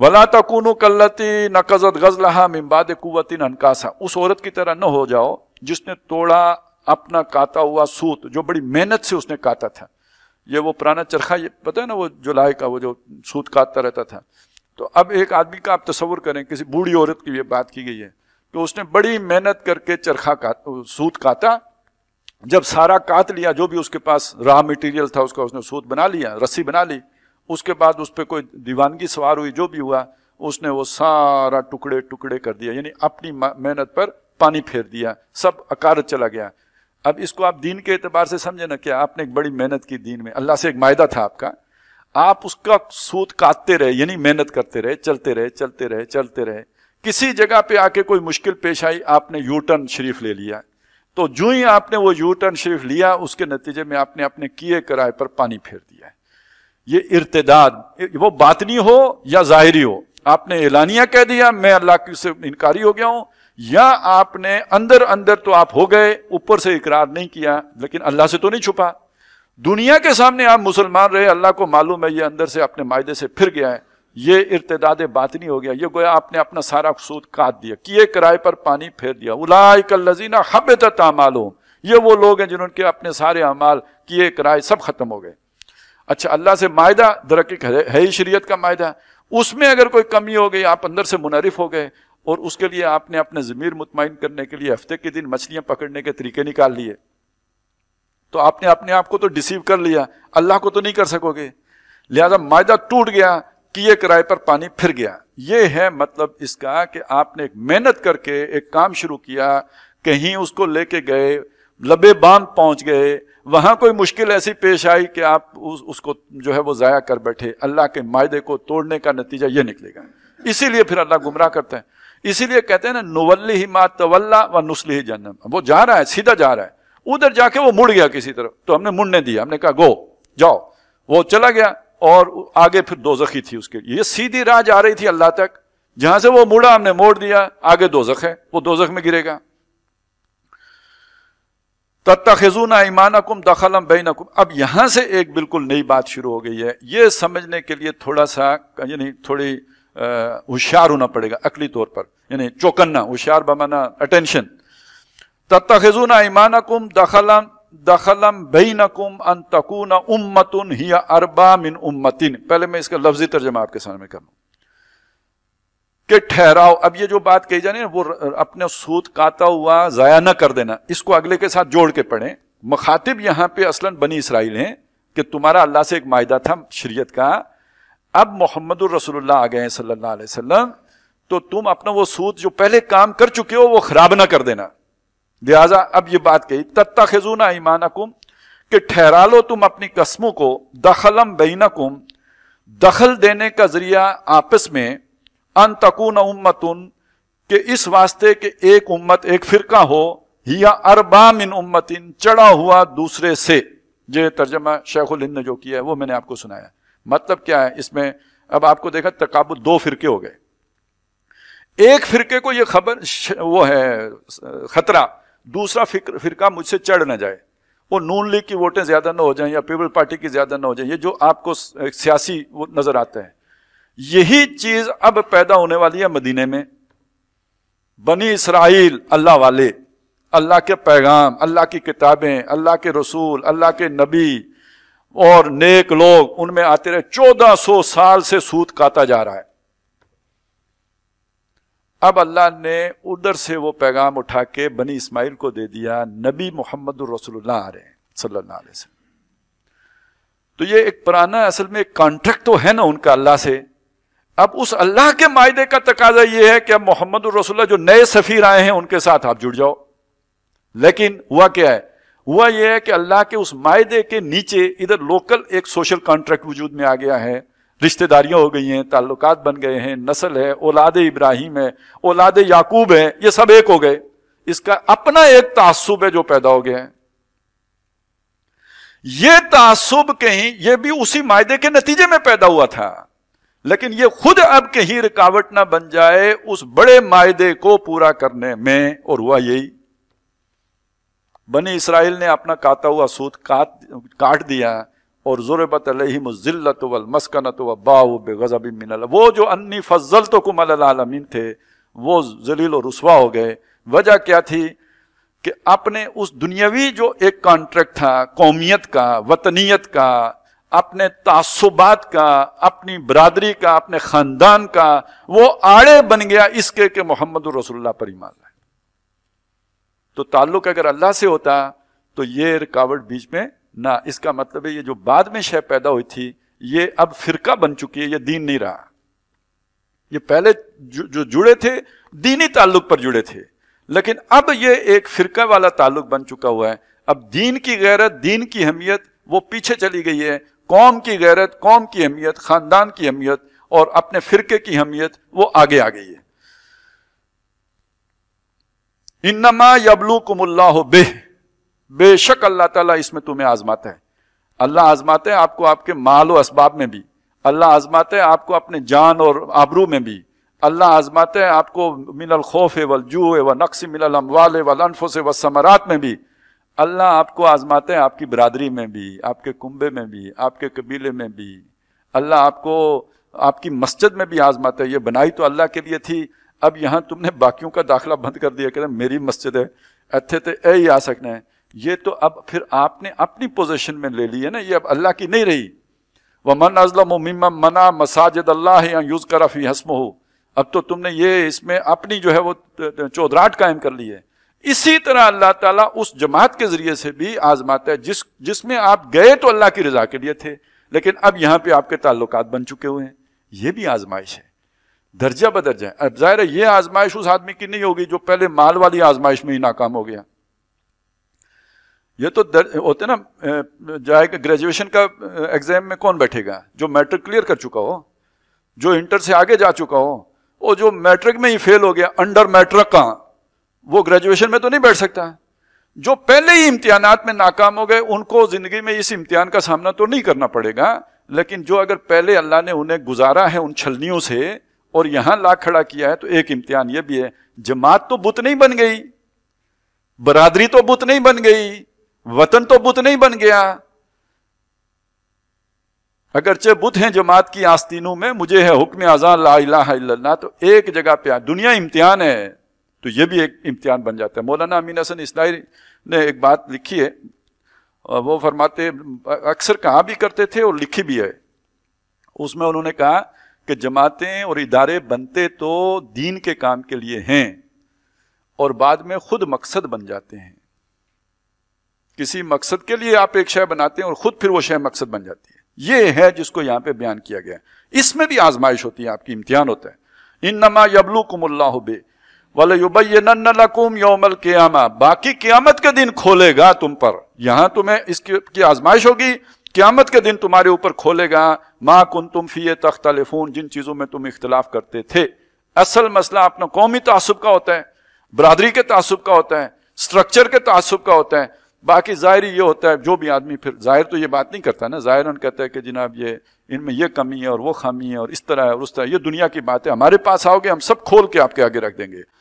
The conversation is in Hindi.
वला तकून कल्लती नकजत गजलहा मिम्बाद कुतिन अनकासा उस औरत की तरह न हो जाओ जिसने तोड़ा अपना काता हुआ सूत जो बड़ी मेहनत से उसने काटा था ये वो पुराना चरखा ये पता है ना वो जुलाई का वो जो सूत काटता रहता था तो अब एक आदमी का आप तस्वुर करें किसी बूढ़ी औरत की ये बात की गई है कि तो उसने बड़ी मेहनत करके चरखा का सूत काटा जब सारा काट लिया जो भी उसके पास रॉ मटेरियल था उसका उसने सूत बना लिया रस्सी बना ली उसके बाद उस पर कोई दीवानगी सवार हुई जो भी हुआ उसने वो सारा टुकड़े टुकड़े कर दिया यानी अपनी मेहनत पर पानी फेर दिया सब अकार चला गया अब इसको आप दीन के एतबार से समझे ना क्या आपने एक बड़ी मेहनत की दीन में अल्लाह से एक मायदा था आपका आप उसका सूत काटते रहे यानी मेहनत करते रहे चलते रहे चलते रहे चलते रहे किसी जगह पे आके कोई मुश्किल पेश आई आपने यू टर्न शरीफ ले लिया तो जो ही आपने वो यू टर्न शरीफ लिया उसके नतीजे में आपने अपने किए कराए पर पानी फेर दिया है ये इर्तदाद वो बातनी हो या जाहिरी हो आपने एलानिया कह दिया मैं अल्लाह की से इनकारी हो गया हूं या आपने अंदर अंदर तो आप हो गए ऊपर से इकरार नहीं किया लेकिन अल्लाह से तो नहीं छुपा दुनिया के सामने आप मुसलमान रहे अल्लाह को मालूम है ये अंदर से अपने मायदे से फिर गया है ये इर्तदाद बातनी हो गया ये गोया आपने अपना सारा सूद काट दिया किए किराए पर पानी फेर दिया उलाजीना कल्लजीना हब तमालूम ये वो लोग हैं जिन्होंने अपने सारे अमाल किए किराए सब खत्म हो गए अच्छा अल्लाह से मायदा दरक है ही शरीयत का मायदा उसमें अगर कोई कमी हो गई आप अंदर से मुनरफ हो गए और उसके लिए आपने अपने ज़मीर मुतमिन करने के लिए हफ्ते के दिन मछलियां पकड़ने के तरीके निकाल लिए तो आपने अपने आप को तो डिसीव कर लिया अल्लाह को तो नहीं कर सकोगे लिहाजा मायदा टूट गया कि ये किराए पर पानी फिर गया ये है मतलब इसका कि आपने एक मेहनत करके एक काम शुरू किया कहीं उसको लेके गए लबे बांध पहुंच गए वहां कोई मुश्किल ऐसी पेश आई कि आप उस, उसको जो है वो जाया कर बैठे अल्लाह के मायदे को तोड़ने का नतीजा ये निकलेगा इसीलिए फिर अल्लाह गुमराह करते हैं इसीलिए कहते हैं ना नोवल्ली ही मा तवल्ला व नुस्ली ही जन्नम वो जा रहा है सीधा जा रहा है उधर जाके वो मुड़ गया किसी तरफ तो हमने मुड़ने दिया हमने कहा गो जाओ वो चला गया और आगे फिर दोजखी थी उसके ये सीधी राह जा रही थी अल्लाह तक जहां से वो मुड़ा हमने मोड़ दिया आगे दोजख है वो दोजख में गिरेगा तत्खजून ईमानकुम दखलम बैनकुम अब यहां से एक बिल्कुल नई बात शुरू हो गई है ये समझने के लिए थोड़ा सा यानी थोड़ी होशियार होना पड़ेगा अकली तौर पर यानी चौकन्ना होशियार बमाना अटेंशन तत्खजून ईमानकुम दखलम दखलम बैनकुम अन तकून उम्मतुन हिया अरबा मिन उम्मतिन पहले मैं इसका लफ्जी तर्जमा आपके सामने करूँ कि ठहराओ अब ये जो बात कही जानी वो अपने सूत काता हुआ जाया ना कर देना इसको अगले के साथ जोड़ के पढ़े मुखातिब यहां पे असलन बनी इसराइल है कि तुम्हारा अल्लाह से एक मायदा था शरीयत का अब मोहम्मद रसूलुल्लाह आ गए हैं सल्लल्लाहु अलैहि वसल्लम तो तुम अपना वो सूद जो पहले काम कर चुके हो वो खराब ना कर देना लिहाजा अब ये बात कही तत्ता खजूना ईमान कि ठहरा लो तुम अपनी कस्मों को दखलम बेनकुम दखल देने का जरिया आपस में अंतकून उम्मतुन के इस वास्ते के एक उम्मत एक फिरका हो या अरबा मिन उम्मतिन चढ़ा हुआ दूसरे से ये तर्जमा शेखुल हिंद ने जो किया है वो मैंने आपको सुनाया मतलब क्या है इसमें अब आपको देखा तकाबुल दो फिरके हो गए एक फिरके को ये खबर वो है खतरा दूसरा फिर, फिरका मुझसे चढ़ ना जाए वो नून लीग की वोटें ज्यादा ना हो जाए या पीपल पार्टी की ज्यादा ना हो जाए ये जो आपको सियासी वो नजर आते हैं यही चीज अब पैदा होने वाली है मदीने में बनी इसराइल अल्लाह वाले अल्लाह के पैगाम अल्लाह की किताबें अल्लाह के रसूल अल्लाह के नबी और नेक लोग उनमें आते रहे चौदह सौ साल से सूत काता जा रहा है अब अल्लाह ने उधर से वो पैगाम उठा के बनी इस्माइल को दे दिया नबी मोहम्मद रसोल्ला आ रहे हैं सल्ला तो ये एक पुराना असल में कॉन्ट्रैक्ट तो है ना उनका अल्लाह से अब उस अल्लाह के मायदे का तकाजा यह है कि अब मोहम्मद रसुल्ला जो नए सफ़ीर आए हैं उनके साथ आप जुड़ जाओ लेकिन हुआ क्या है हुआ यह है कि अल्लाह के उस मायदे के नीचे इधर लोकल एक सोशल कॉन्ट्रैक्ट वजूद में आ गया है रिश्तेदारियां हो गई हैं ताल्लुकात बन गए हैं नस्ल है औलाद इब्राहिम है औलाद याकूब है ये सब एक हो गए इसका अपना एक तासुब है जो पैदा हो गया है ये तासुब कहीं ये भी उसी मायदे के नतीजे में पैदा हुआ था लेकिन ये खुद अब कहीं रुकावट ना बन जाए उस बड़े मायदे को पूरा करने में और हुआ यही बनी इसराइल ने अपना काता हुआ सूद काट काट दिया और जुरबत अलहिमजिल्लत वल मस्कनत व बाव मिनल वो जो अन्नी फजल तो कुमलमीन थे वो जलील और रसवा हो गए वजह क्या थी कि आपने उस दुनियावी जो एक कॉन्ट्रैक्ट था कौमियत का वतनीत का अपने तासुबात का अपनी बरदरी का अपने खानदान का वो आड़े बन गया इसके के मोहम्मद रसुल्ला पर ईमान लाए तो ताल्लुक अगर अल्लाह से होता तो ये रुकावट बीच में ना इसका मतलब है ये जो बाद में शह पैदा हुई थी ये अब फिरका बन चुकी है ये दीन नहीं रहा ये पहले जो, जो जुड़े थे दीनी ताल्लुक पर जुड़े थे लेकिन अब ये एक फिरका वाला ताल्लुक बन चुका हुआ है अब दीन की गैरत दीन की अहमियत वो पीछे चली गई है कौम की गैरत कौम की अहमियत खानदान की अहमियत और अपने फिरके की अहमियत वो आगे आ गई है इन्नमा यबलू कुमल्लाह बेह बेशक अल्लाह ताला इसमें तुम्हें आजमाता है अल्लाह आजमाते हैं आपको आपके माल और इसबाब में भी अल्लाह आजमाते हैं आपको अपने जान और आबरू में भी अल्लाह आजमाते हैं आपको मिनल खौफ वलजू व नक्स मिनल अमवाल वलनफो से समरात में भी अल्लाह आपको आजमाते हैं आपकी बरादरी में भी आपके कुंबे में भी आपके कबीले में भी अल्लाह आपको आपकी मस्जिद में भी आजमाते हैं ये बनाई तो अल्लाह के लिए थी अब यहाँ तुमने बाकियों का दाखिला बंद कर दिया कह मेरी मस्जिद है अच्छे तो ए ही आ सकना है ये तो अब फिर आपने अपनी पोजिशन में ले ली है ना ये अब अल्लाह की नहीं रही वह मन अजलम मना मसाजिद अल्लाह यूज करा फी हसम हो अब तो तुमने ये इसमें अपनी जो है वो चौधराहट कायम कर ली है इसी तरह अल्लाह ताला उस जमात के जरिए से भी आजमाता है जिस जिसमें आप गए तो अल्लाह की रजा के लिए थे लेकिन अब यहां पे आपके ताल्लुक बन चुके हुए हैं ये भी आजमाइश है दर्जा बदर्जा अब जाहिर है ये आजमाइश उस आदमी की नहीं होगी जो पहले माल वाली आजमाइश में ही नाकाम हो गया ये तो दर, होते ना जाएगा ग्रेजुएशन का एग्जाम में कौन बैठेगा जो मैट्रिक क्लियर कर चुका हो जो इंटर से आगे जा चुका हो और जो मैट्रिक में ही फेल हो गया अंडर मैट्रिक का वो ग्रेजुएशन में तो नहीं बैठ सकता जो पहले ही इम्तिहान में नाकाम हो गए उनको जिंदगी में इस इम्तिहान का सामना तो नहीं करना पड़ेगा लेकिन जो अगर पहले अल्लाह ने उन्हें गुजारा है उन छलनियों से और यहां ला खड़ा किया है तो एक इम्तिहान यह भी है जमात तो बुत नहीं बन गई बरादरी तो बुत नहीं बन गई वतन तो बुत नहीं बन गया अगरचे बुत हैं जमात की आस्तीनों में मुझे है हुक्म आजान ला इला तो एक जगह पे दुनिया इम्तिहान है तो ये भी एक इम्तिहान बन जाता है मौलाना अमीन हसन इसलाई ने एक बात लिखी है वो फरमाते अक्सर कहा भी करते थे और लिखी भी है उसमें उन्होंने कहा कि जमातें और इदारे बनते तो दीन के काम के लिए हैं और बाद में खुद मकसद बन जाते हैं किसी मकसद के लिए आप एक शय बनाते हैं और खुद फिर वो शय मकसद बन जाती है ये है जिसको यहां पे बयान किया गया है इसमें भी आजमाइश होती है आपकी इम्तिहान होता है इन नमा यबलू कुमल्ला बे वाले युबैनकुम योमल क्यामा बाकी क्यामत के दिन खोलेगा तुम पर यहां तुम्हें इसकी की आजमाइश होगी क्यामत के दिन तुम्हारे ऊपर खोलेगा माँ कुन तुम फी तख्तलफून जिन चीजों में तुम इख्तलाफ करते थे असल मसला अपना कौमी तसब का होता है बरदरी के तसब का होता है स्ट्रक्चर के तसब का होता है बाकी ज़ाहिर ये होता है जो भी आदमी फिर ज़ाहिर तो ये बात नहीं करता ना ज़ाहिर कहता है कि जनाब ये इनमें यह कमी है और वो खामी है और इस तरह है और उस तरह ये दुनिया की बात है हमारे पास आओगे हम सब खोल के आपके आगे रख देंगे